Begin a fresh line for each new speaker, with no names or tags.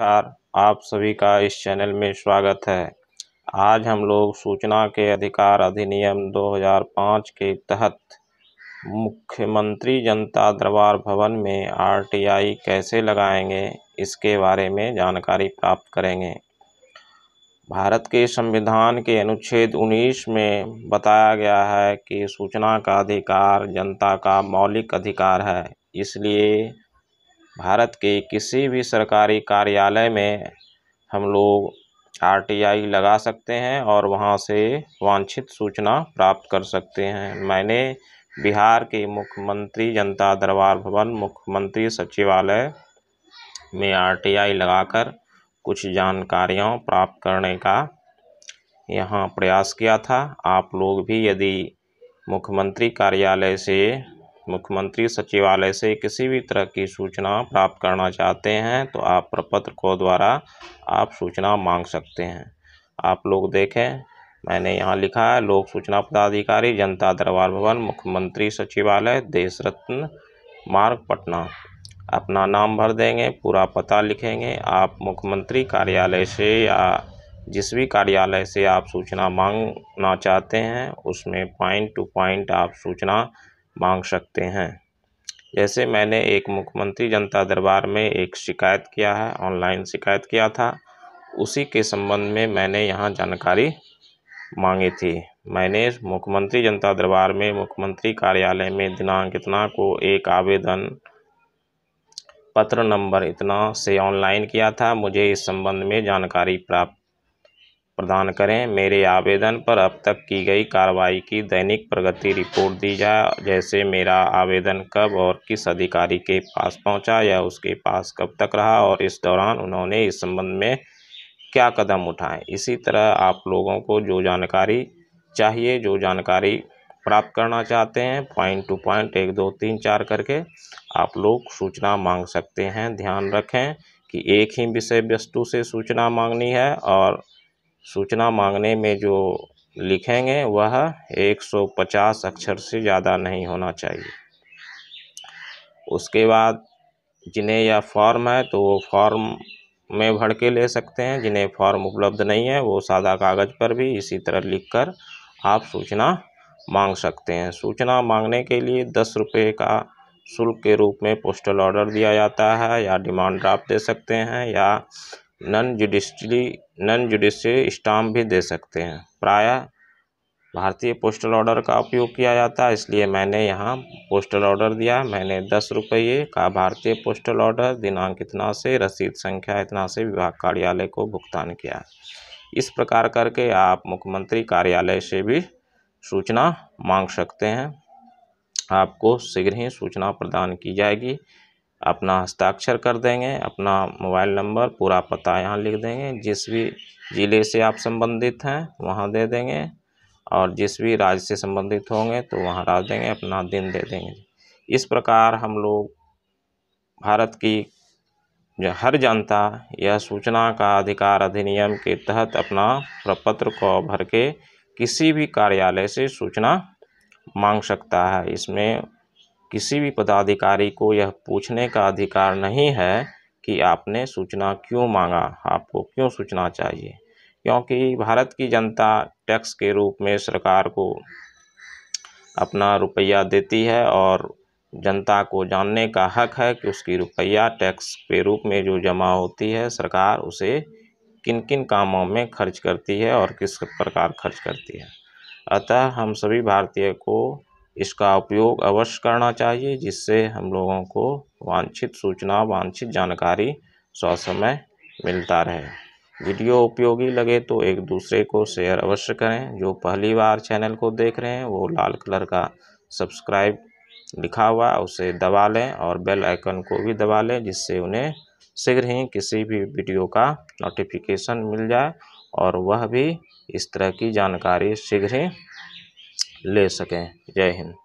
नमस्कार आप सभी का इस चैनल में स्वागत है आज हम लोग सूचना के अधिकार अधिनियम 2005 के तहत मुख्यमंत्री जनता दरबार भवन में आरटीआई कैसे लगाएंगे इसके बारे में जानकारी प्राप्त करेंगे भारत के संविधान के अनुच्छेद 19 में बताया गया है कि सूचना का अधिकार जनता का मौलिक अधिकार है इसलिए भारत के किसी भी सरकारी कार्यालय में हम लोग आर टी आई लगा सकते हैं और वहाँ से वांछित सूचना प्राप्त कर सकते हैं मैंने बिहार के मुख्यमंत्री जनता दरबार भवन मुख्यमंत्री सचिवालय में आर टी आई लगाकर कुछ जानकारियाँ प्राप्त करने का यहाँ प्रयास किया था आप लोग भी यदि मुख्यमंत्री कार्यालय से मुख्यमंत्री सचिवालय से किसी भी तरह की सूचना प्राप्त करना चाहते हैं तो आप प्रपत्र को द्वारा आप सूचना मांग सकते हैं आप लोग देखें मैंने यहाँ लिखा है लोक सूचना पदाधिकारी जनता दरबार भवन मुख्यमंत्री सचिवालय देश रत्न मार्ग पटना अपना नाम भर देंगे पूरा पता लिखेंगे आप मुख्यमंत्री कार्यालय से या जिस भी कार्यालय से आप सूचना मांगना चाहते हैं उसमें पॉइंट टू पॉइंट आप सूचना मांग सकते हैं जैसे मैंने एक मुख्यमंत्री जनता दरबार में एक शिकायत किया है ऑनलाइन शिकायत किया था उसी के संबंध में मैंने यहाँ जानकारी मांगी थी मैंने मुख्यमंत्री जनता दरबार में मुख्यमंत्री कार्यालय में दिनांक इतना को एक आवेदन पत्र नंबर इतना से ऑनलाइन किया था मुझे इस संबंध में जानकारी प्राप्त प्रदान करें मेरे आवेदन पर अब तक की गई कार्रवाई की दैनिक प्रगति रिपोर्ट दी जाए जैसे मेरा आवेदन कब और किस अधिकारी के पास पहुंचा या उसके पास कब तक रहा और इस दौरान उन्होंने इस संबंध में क्या कदम उठाए इसी तरह आप लोगों को जो जानकारी चाहिए जो जानकारी प्राप्त करना चाहते हैं पॉइंट टू पॉइंट एक दो तीन चार करके आप लोग सूचना मांग सकते हैं ध्यान रखें कि एक ही विषय वस्तु से सूचना मांगनी है और सूचना मांगने में जो लिखेंगे वह 150 अक्षर से ज़्यादा नहीं होना चाहिए उसके बाद जिन्हें यह फॉर्म है तो वो फॉर्म में भर के ले सकते हैं जिन्हें फॉर्म उपलब्ध नहीं है वो सादा कागज़ पर भी इसी तरह लिखकर आप सूचना मांग सकते हैं सूचना मांगने के लिए दस रुपये का शुल्क के रूप में पोस्टल ऑर्डर दिया जाता है या डिमांड ड्राफ्ट दे सकते हैं या non judicially non judiciary stamp भी दे सकते हैं प्रायः भारतीय पोस्टल ऑर्डर का उपयोग किया जाता है इसलिए मैंने यहाँ पोस्टल ऑर्डर दिया मैंने दस रुपये का भारतीय पोस्टल ऑर्डर दिनांक इतना से रसीद संख्या इतना से विभाग कार्यालय को भुगतान किया इस प्रकार करके आप मुख्यमंत्री कार्यालय से भी सूचना मांग सकते हैं आपको शीघ्र ही सूचना प्रदान की जाएगी अपना हस्ताक्षर कर देंगे अपना मोबाइल नंबर पूरा पता यहाँ लिख देंगे जिस भी ज़िले से आप संबंधित हैं वहाँ दे देंगे और जिस भी राज्य से संबंधित होंगे तो वहाँ राज देंगे अपना दिन दे देंगे इस प्रकार हम लोग भारत की जो हर जनता यह सूचना का अधिकार अधिनियम के तहत अपना प्रपत्र को भर के किसी भी कार्यालय से सूचना मांग सकता है इसमें किसी भी पदाधिकारी को यह पूछने का अधिकार नहीं है कि आपने सूचना क्यों मांगा आपको क्यों सूचना चाहिए क्योंकि भारत की जनता टैक्स के रूप में सरकार को अपना रुपया देती है और जनता को जानने का हक है कि उसकी रुपया टैक्स के रूप में जो जमा होती है सरकार उसे किन किन कामों में खर्च करती है और किस प्रकार खर्च करती है अतः हम सभी भारतीय को इसका उपयोग अवश्य करना चाहिए जिससे हम लोगों को वांछित सूचना वांछित जानकारी स्वसमय मिलता रहे वीडियो उपयोगी लगे तो एक दूसरे को शेयर अवश्य करें जो पहली बार चैनल को देख रहे हैं वो लाल कलर का सब्सक्राइब लिखा हुआ उसे दबा लें और बेल आइकन को भी दबा लें जिससे उन्हें शीघ्र ही किसी भी वीडियो का नोटिफिकेशन मिल जाए और वह भी इस तरह की जानकारी शीघ्र ही ले सकें जय हिंद